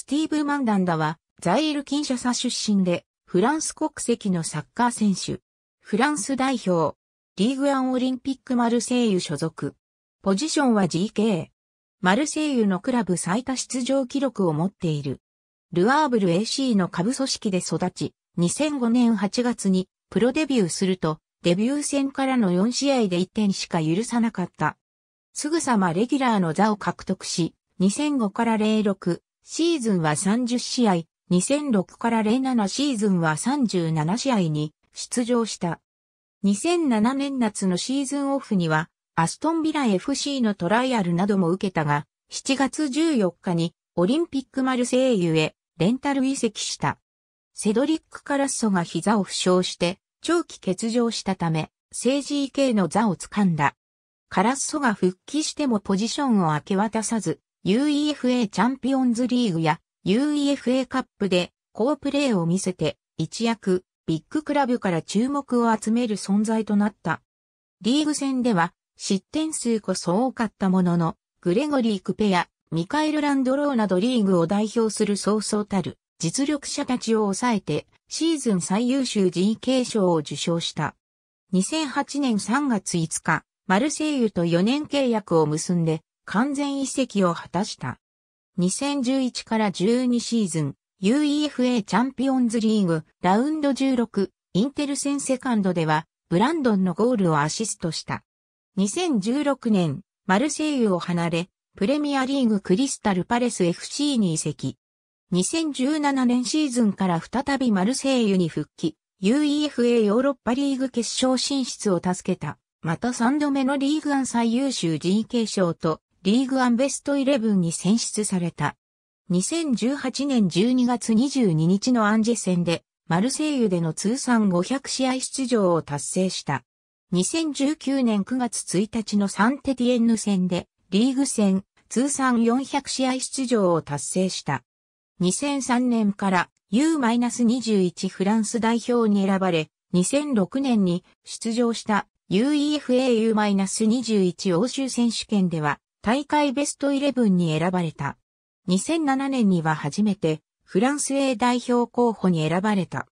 スティーブ・マンダンダは、ザイール・キンシャサ出身で、フランス国籍のサッカー選手。フランス代表。リーグアンオリンピックマルセイユ所属。ポジションは GK。マルセイユのクラブ最多出場記録を持っている。ルアーブル AC の下部組織で育ち、2005年8月にプロデビューすると、デビュー戦からの4試合で1点しか許さなかった。すぐさまレギュラーの座を獲得し、2005から06、シーズンは30試合、2006から07シーズンは37試合に出場した。2007年夏のシーズンオフには、アストンビラ FC のトライアルなども受けたが、7月14日にオリンピックマルセイユへレンタル移籍した。セドリック・カラッソが膝を負傷して長期欠場したため、政治 EK の座を掴んだ。カラッソが復帰してもポジションを明け渡さず、UEFA チャンピオンズリーグや UEFA カップで好プレーを見せて一躍ビッグクラブから注目を集める存在となった。リーグ戦では失点数こそ多かったものの、グレゴリー・クペやミカエル・ランドローなどリーグを代表する早々たる実力者たちを抑えてシーズン最優秀 GK 賞を受賞した。2008年3月5日、マルセイユと4年契約を結んで完全移籍を果たした。2011から12シーズン、UEFA チャンピオンズリーグラウンド16インテル戦セカンドではブランドンのゴールをアシストした。2016年、マルセイユを離れ、プレミアリーグクリスタルパレス FC に移籍。2017年シーズンから再びマルセイユに復帰、UEFA ヨーロッパリーグ決勝進出を助けた。また3度目のリーグアン最優秀 GK 賞とリーグアンベストイレブンに選出された。2018年12月22日のアンジェ戦で、マルセイユでの通算500試合出場を達成した。2019年9月1日のサンテティエンヌ戦で、リーグ戦、通算400試合出場を達成した。2003年から U-21 フランス代表に選ばれ、2006年に出場した UEFA U-21 欧州選手権では大会ベストイレブンに選ばれた。2007年には初めてフランス A 代表候補に選ばれた。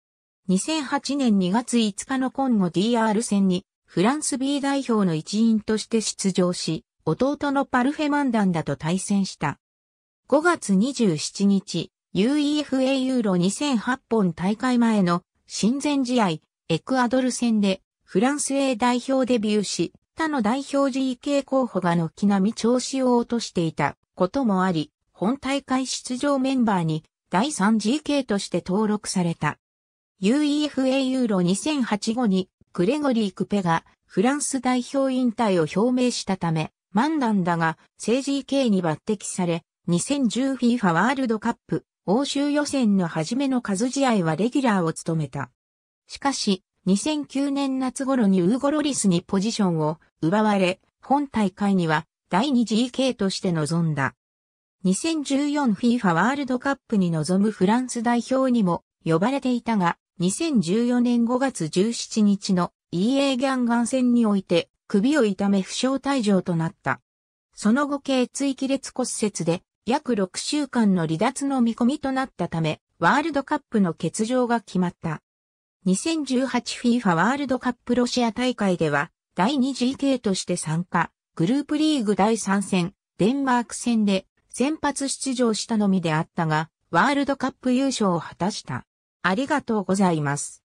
2008年2月5日の今後 DR 戦にフランス B 代表の一員として出場し、弟のパルフェマンダンだと対戦した。5月27日、UEFA ユーロ2008本大会前の親善試合、エクアドル戦でフランス A 代表デビューし、他の代表 GK 候補が軒並み調子を落としていたこともあり、本大会出場メンバーに第 3GK として登録された。UEFA ユーロ2008後にグレゴリー・クペがフランス代表引退を表明したため、マンダンダが正 GK に抜擢され、2010FIFA ワールドカップ欧州予選の初めの数試合はレギュラーを務めた。しかし、2009年夏頃にウーゴロリスにポジションを奪われ、本大会には第 2GK として臨んだ。2014FIFA ワールドカップに臨むフランス代表にも呼ばれていたが、2014年5月17日の EA ギャンガン戦において首を痛め負傷退場となった。その後頸椎亀裂骨折で約6週間の離脱の見込みとなったため、ワールドカップの欠場が決まった。2018FIFA ワールドカップロシア大会では、第 2GK として参加、グループリーグ第3戦、デンマーク戦で先発出場したのみであったが、ワールドカップ優勝を果たした。ありがとうございます。